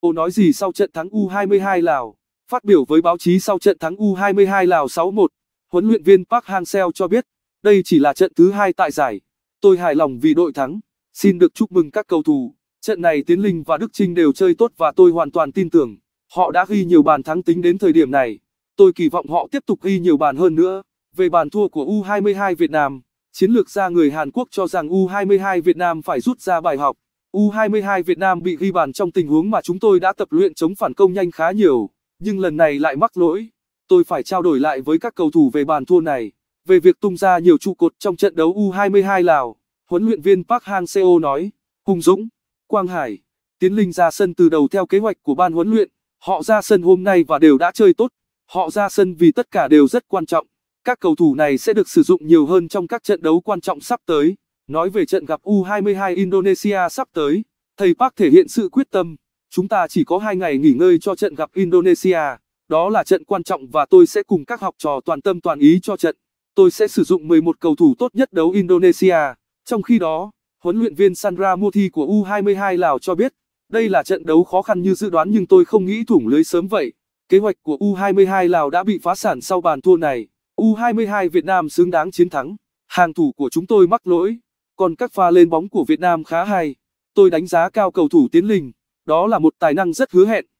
Ô nói gì sau trận thắng U22 Lào? Phát biểu với báo chí sau trận thắng U22 Lào 6-1, huấn luyện viên Park Hang-seo cho biết, đây chỉ là trận thứ hai tại giải. Tôi hài lòng vì đội thắng, xin được chúc mừng các cầu thủ. Trận này Tiến Linh và Đức Trinh đều chơi tốt và tôi hoàn toàn tin tưởng, họ đã ghi nhiều bàn thắng tính đến thời điểm này. Tôi kỳ vọng họ tiếp tục ghi nhiều bàn hơn nữa. Về bàn thua của U22 Việt Nam, chiến lược gia người Hàn Quốc cho rằng U22 Việt Nam phải rút ra bài học. U22 Việt Nam bị ghi bàn trong tình huống mà chúng tôi đã tập luyện chống phản công nhanh khá nhiều, nhưng lần này lại mắc lỗi. Tôi phải trao đổi lại với các cầu thủ về bàn thua này. Về việc tung ra nhiều trụ cột trong trận đấu U22 Lào, huấn luyện viên Park Hang-seo nói, Hùng Dũng, Quang Hải, Tiến Linh ra sân từ đầu theo kế hoạch của ban huấn luyện, họ ra sân hôm nay và đều đã chơi tốt, họ ra sân vì tất cả đều rất quan trọng. Các cầu thủ này sẽ được sử dụng nhiều hơn trong các trận đấu quan trọng sắp tới. Nói về trận gặp U22 Indonesia sắp tới, thầy Park thể hiện sự quyết tâm. Chúng ta chỉ có 2 ngày nghỉ ngơi cho trận gặp Indonesia. Đó là trận quan trọng và tôi sẽ cùng các học trò toàn tâm toàn ý cho trận. Tôi sẽ sử dụng 11 cầu thủ tốt nhất đấu Indonesia. Trong khi đó, huấn luyện viên Sandra Muthi của U22 Lào cho biết, đây là trận đấu khó khăn như dự đoán nhưng tôi không nghĩ thủng lưới sớm vậy. Kế hoạch của U22 Lào đã bị phá sản sau bàn thua này. U22 Việt Nam xứng đáng chiến thắng. Hàng thủ của chúng tôi mắc lỗi còn các pha lên bóng của Việt Nam khá hay. Tôi đánh giá cao cầu thủ Tiến Linh, đó là một tài năng rất hứa hẹn.